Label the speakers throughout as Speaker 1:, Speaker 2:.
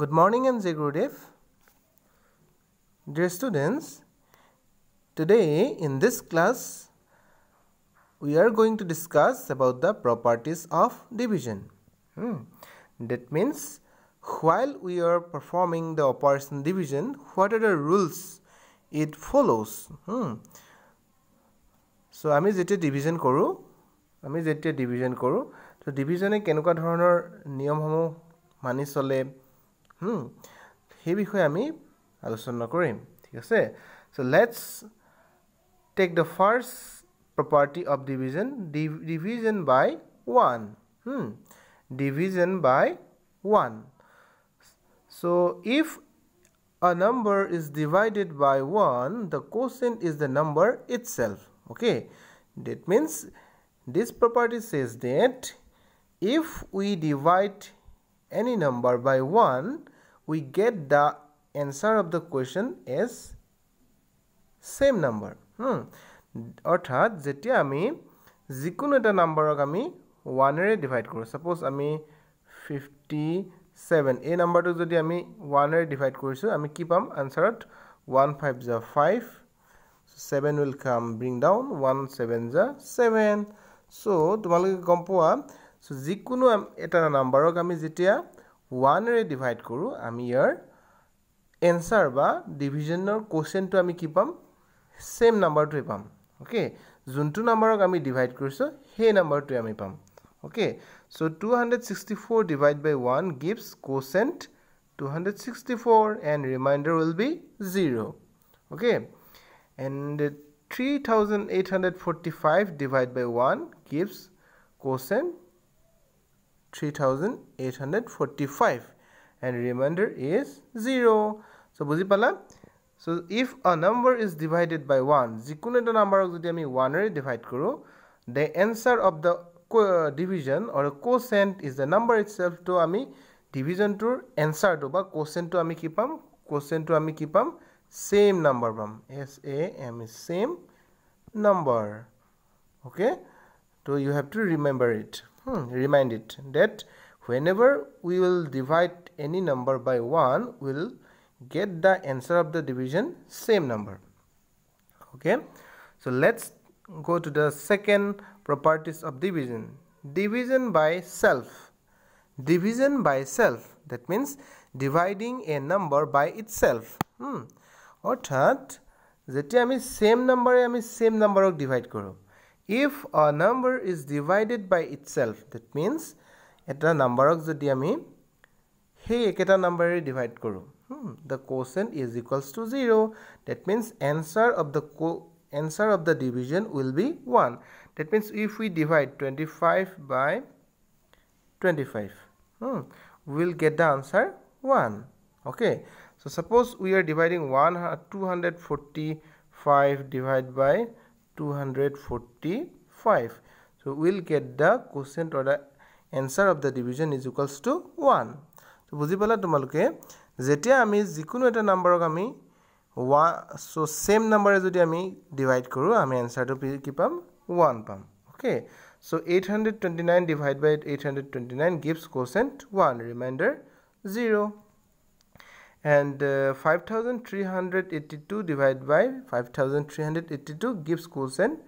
Speaker 1: Good morning and Zagrudev. Dear students, today in this class we are going to discuss about the properties of division. Hmm. That means while we are performing the operation division, what are the rules it follows? Hmm. So, আমি যেতিয়া division কৰোঁ আমি যেতিয়া division কৰোঁ তো ডিভিজনে কেনেকুৱা ধৰণৰ নিয়মসমূহ manisole. চলে সেই বিষয়ে আমি আলোচনা কৰিম ঠিক আছে so' let's take the first property of division division by one division by one so' if a number is divided by 1 the quotient is the number itself okay that means this property says that if we divide any number by 1 we get the answer of the question as same number. Hmm. অৰ্থাৎ যেতিয়া আমি যিকোনো এটা নাম্বাৰক আমি ওৱানেৰে divide কৰোঁ suppose আমি ফিফটি ছেভেন এই নাম্বাৰটো যদি আমি ওৱানেৰে ডিভাইড কৰিছোঁ আমি কি পাম আনচাৰত ওৱান ফাইভ জা five seven will come bring down one seven জা ছেভেন চ' তোমালোকে গম পোৱা চ' যিকোনো এটা নাম্বাৰক আমি যেতিয়া ওৱানেৰে ডিভাইড কৰোঁ আমি ইয়াৰ এনচাৰ বা ডিভিজনৰ কুৱেশ্যনটো আমি কি পাম ছেম নাম্বাৰটোৱে পাম অ'কে যোনটো নাম্বাৰক আমি ডিভাইড কৰিছোঁ সেই নাম্বাৰটোৱে আমি পাম okay so' two hundred sixty four divide buy one gives question two hundred sixty four and reminder will be zero' okay and three thousand eight hundred forty five divide buy one gives question 3845 and remainder is 0 so so if a number is divided by 1 jikune eta number ok jodi ami 1 re divide karu the answer of the division or quotient is the number itself to ami division to answer to ba quotient to ami ki pam quotient to ami ki pam same number pam s a m is same number okay so you have to remember it hmm, remind it that whenever we will divide any number by 1 we will get the answer of the division same number okay so let's go to the second properties of division division by self division by self that means dividing a number by itself hmm. অৰ্থাৎ same number. I mean same number of divide কৰোঁ if a number is divided by itself that means eta number ok jodi ami hey eketa number divide koru hmm, the quotient is equals to 0 that means answer of the co answer of the division will be 1 that means if we divide 25 by 25 hmm, we'll get the answer 1 okay so suppose we are dividing 1 245 divided by 245 so we'll get the quotient or the answer of the division is equals to 1 so buji pala tumaluke jetia ami jikunu eta number ok ami so same number jodi ami divide koru ami answer to kipam 1 pam okay so 829 divided by 829 gives quotient 1 remainder 0 and uh, 5382 divided by 5382 gives quotient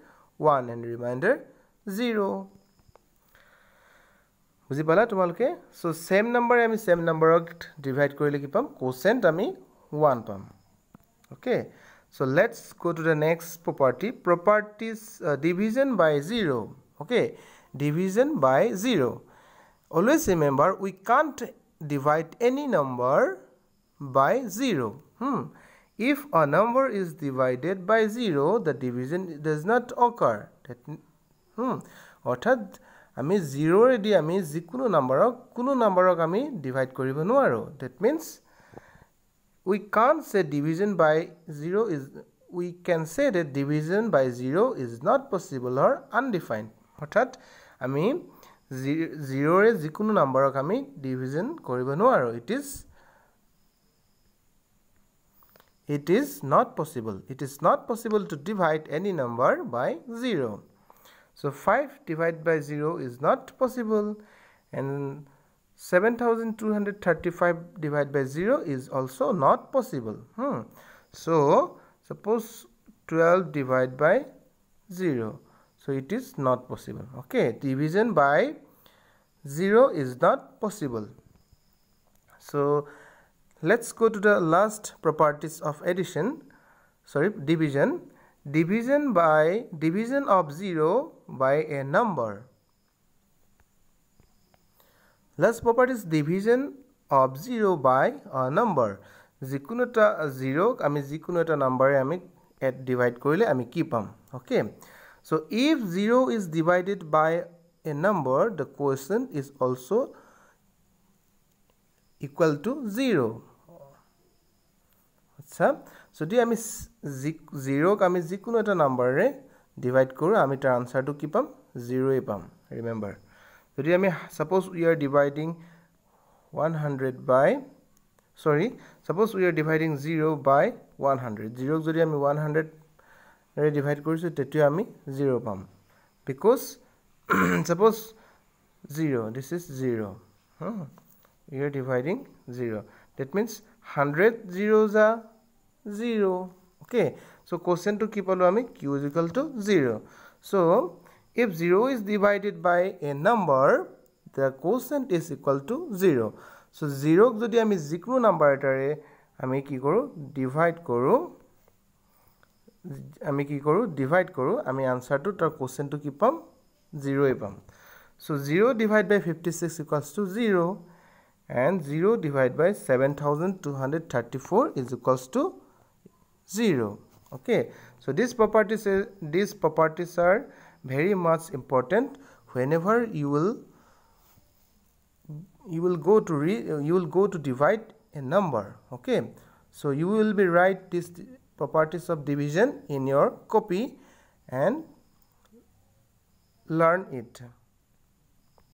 Speaker 1: 1 and remainder 0 বুজি পালা তোমালোকে চ' same নাম্বাৰে আমি same নাম্বাৰক divide কৰিলে কি পাম কোচেণ্ট আমি one palm okay so' let's গ' to the next property properties division by zero' okay division by zero' always remember we can't divide any number by 0. Hmm. If a number is divided by 0, the division does not occur. That, hmm. Or that, ami 0 is ami zikunu number of, kunu number of ami divide koribanu aro. That means, we can't say division by 0 is, we can say that division by 0 is not possible or undefined. Or that, I mean, 0 is zikunu number of ami division koribanu aro. It is, it is not possible. It is not possible to divide any number by 0. So 5 divided by 0 is not possible and 7235 divided by 0 is also not possible. Hmm. So suppose 12 divided by 0. So it is not possible. Okay, division by 0 is not possible. So let's go to the last properties of addition sorry division division by division of 0 by a number last property is division of 0 by a number যিকোনো এটা জিৰ'ক আমি যিকোনো এটা নাম্বাৰে আমি divide divide কৰিলে আমি কি Okay. So if zero is divided by a number, the quotient is also equal to 0 আচ্ছা যদি আমি জিৰ'ক আমি যিকোনো এটা নাম্বাৰেৰে ডিভাইড কৰোঁ আমি তাৰ আনচাৰটো কি পাম জিৰ'য়ে পাম ৰিমেম্বাৰ যদি আমি suppose we are dividing one hundred by sorry suppose we are dividing zero' buy one hundred জিৰ'ক যদি আমি ওৱান হাণ্ড্ৰেডেৰে ডিভাইড কৰিছোঁ তেতিয়া আমি zero' palm because suppose zero' this is zero' we are dividing zero' that means hundred zero' যা 0 okay so quotient to keep palu ami q is equal to 0 so if 0 is divided by a number the quotient is equal to 0 so 0 যদি আমি যিকোনো number এটাৰে আমি কি কৰোঁ divide কৰোঁ আমি কি কৰোঁ ডিভাইড কৰোঁ আমি আনচাৰটো তাৰ কোৱেশ্যনটো কি পাম জিৰ'ই পাম so' zero' divide by fifty six equals to zero' and zero' divide by seven thousand two hundred thirty four is equals 0 okay so these properties these properties are very much important whenever you will you will go to re, you will go to divide a number okay so you will be write these properties of division in your copy and learn it